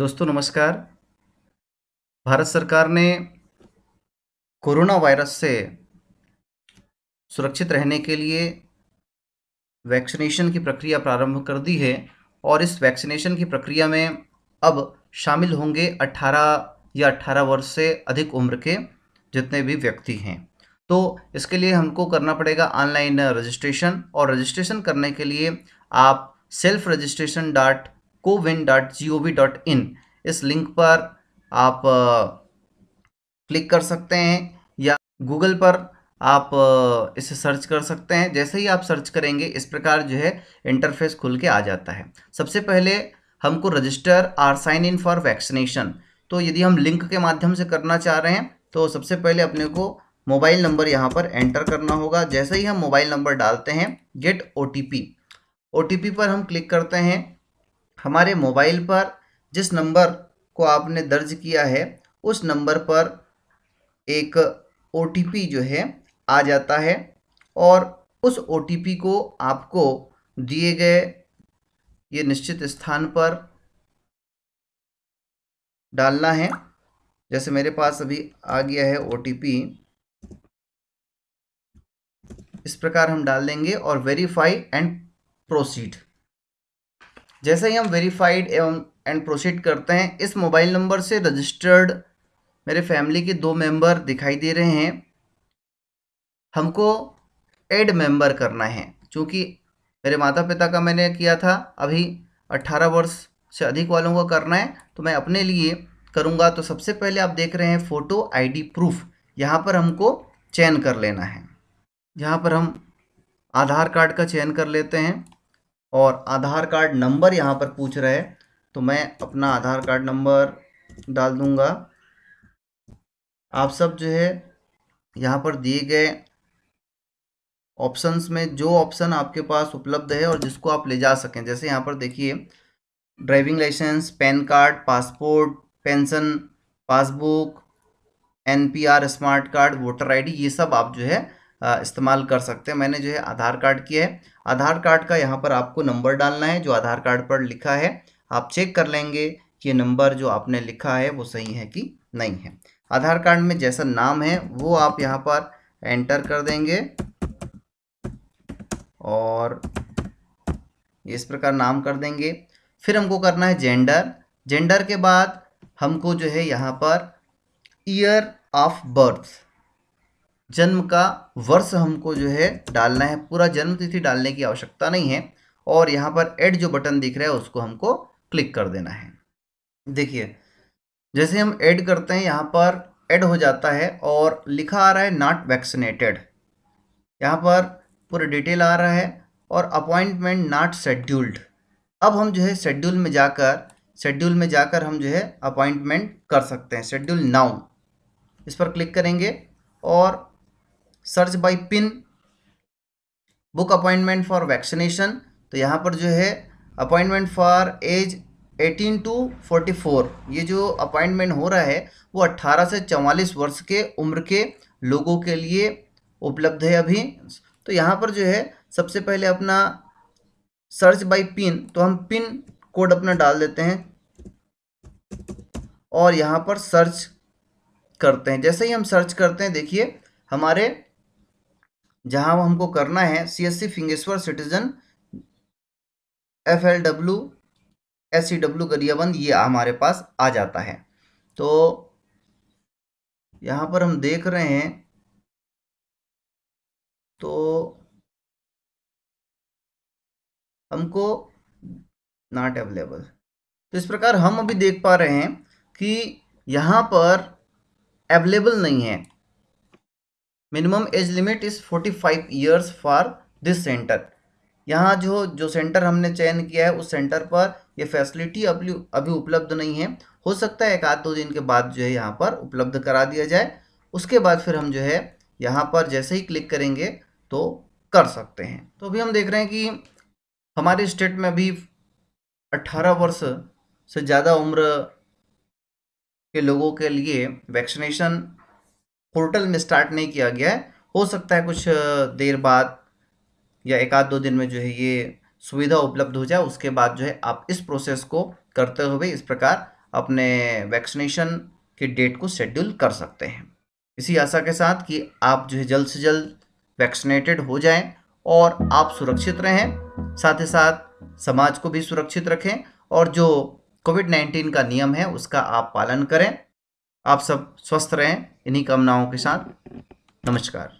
दोस्तों नमस्कार भारत सरकार ने कोरोना वायरस से सुरक्षित रहने के लिए वैक्सीनेशन की प्रक्रिया प्रारंभ कर दी है और इस वैक्सीनेशन की प्रक्रिया में अब शामिल होंगे 18 या 18 वर्ष से अधिक उम्र के जितने भी व्यक्ति हैं तो इसके लिए हमको करना पड़ेगा ऑनलाइन रजिस्ट्रेशन और रजिस्ट्रेशन करने के लिए आप self registration dot CoWIN dot G O V dot in इस लिंक पर आप क्लिक कर सकते हैं या गूगल पर आप इसे सर्च कर सकते हैं जैसे ही आप सर्च करेंगे इस प्रकार जो है इंटरफेस खुल के आ जाता है सबसे पहले हमको register or sign in for vaccination तो यदि हम लिंक के माध्यम से करना चाह रहे हैं तो सबसे पहले अपने को मोबाइल नंबर यहाँ पर एंटर करना होगा जैसे ही हम मोबाइल नंबर डालते हैं गेट ओ टी पी पर हम क्लिक करते हैं हमारे मोबाइल पर जिस नंबर को आपने दर्ज किया है उस नंबर पर एक ओ जो है आ जाता है और उस ओ को आपको दिए गए ये निश्चित स्थान पर डालना है जैसे मेरे पास अभी आ गया है ओ इस प्रकार हम डाल देंगे और वेरीफाई एंड प्रोसीड जैसे ही हम वेरीफाइड एवं एंड प्रोसीड करते हैं इस मोबाइल नंबर से रजिस्टर्ड मेरे फैमिली के दो मेंबर दिखाई दे रहे हैं हमको एड मेंबर करना है क्योंकि मेरे माता पिता का मैंने किया था अभी 18 वर्ष से अधिक वालों का करना है तो मैं अपने लिए करूँगा तो सबसे पहले आप देख रहे हैं फ़ोटो आईडी प्रूफ यहाँ पर हमको चयन कर लेना है यहाँ पर हम आधार कार्ड का चयन कर लेते हैं और आधार कार्ड नंबर यहाँ पर पूछ रहे हैं तो मैं अपना आधार कार्ड नंबर डाल दूँगा आप सब जो है यहाँ पर दिए गए ऑप्शंस में जो ऑप्शन आपके पास उपलब्ध है और जिसको आप ले जा सकें जैसे यहाँ पर देखिए driving licence PAN card passport pension passbook NPR smart card voter ID ये सब आप जो है इस्तेमाल कर सकते हैं मैंने जो है आधार कार्ड किया है आधार कार्ड का यहाँ पर आपको नंबर डालना है जो आधार कार्ड पर लिखा है आप चेक कर लेंगे कि नंबर जो आपने लिखा है वो सही है कि नहीं है आधार कार्ड में जैसा नाम है वो आप यहाँ पर एंटर कर देंगे और इस प्रकार नाम कर देंगे फिर हमको करना है जेंडर जेंडर के बाद हमको जो है यहाँ पर ईयर ऑफ बर्थ जन्म का वर्ष हमको जो है डालना है पूरा जन्म तिथि डालने की आवश्यकता नहीं है और यहाँ पर एड जो बटन दिख रहा है उसको हमको क्लिक कर देना है देखिए जैसे हम ऐड करते हैं यहाँ पर ऐड हो जाता है और लिखा आ रहा है नॉट वैक्सीनेटेड यहाँ पर पूरा डिटेल आ रहा है और अपॉइंटमेंट नॉट शेड्यूल्ड अब हम जो है शेड्यूल में जाकर शेड्यूल में जाकर हम जो है अपॉइंटमेंट कर सकते हैं शेड्यूल नाउ इस पर क्लिक करेंगे और search by pin book appointment for vaccination तो यहाँ पर जो है अपॉइंटमेंट फॉर एज 18 टू 44 ये जो अपॉइंटमेंट हो रहा है वो 18 से 44 वर्ष के उम्र के लोगों के लिए उपलब्ध है अभी तो यहाँ पर जो है सबसे पहले अपना सर्च बाय पिन तो हम पिन कोड अपना डाल देते हैं और यहाँ पर सर्च करते हैं जैसे ही हम सर्च करते हैं देखिए हमारे जहाँ वो हमको करना है C S C Fingeshwar citizen F L W S C W Gariaband ये हमारे पास आ जाता है तो यहाँ पर हम देख रहे हैं तो हमको नॉट अवेलेबल तो इस प्रकार हम अभी देख पा रहे हैं कि यहाँ पर अवेलेबल नहीं है minimum age limit is forty five years for this centre यहाँ जो जो सेंटर हमने चयन किया है उस सेंटर पर ये फैसिलिटी अभी अभी उपलब्ध नहीं है हो सकता है एक आध दो दिन के बाद जो है यहाँ पर उपलब्ध करा दिया जाए उसके बाद फिर हम जो है यहाँ पर जैसे ही क्लिक करेंगे तो कर सकते हैं तो अभी हम देख रहे हैं कि हमारे स्टेट में अभी 18 वर्ष से ज़्यादा उम्र के लोगों के लिए वैक्सीनेशन पोर्टल में स्टार्ट नहीं किया गया है हो सकता है कुछ देर बाद या एक आध दो दिन में जो है ये सुविधा उपलब्ध हो जाए उसके बाद जो है आप इस प्रोसेस को करते हुए इस प्रकार अपने वैक्सीनेशन की डेट को शेड्यूल कर सकते हैं इसी आशा के साथ कि आप जो है जल्द से जल्द वैक्सीनेटेड हो जाएं और आप सुरक्षित रहें साथ ही साथ समाज को भी सुरक्षित रखें और जो कोविड नाइन्टीन का नियम है उसका आप पालन करें आप सब स्वस्थ रहें इन्हीं कामनाओं के साथ नमस्कार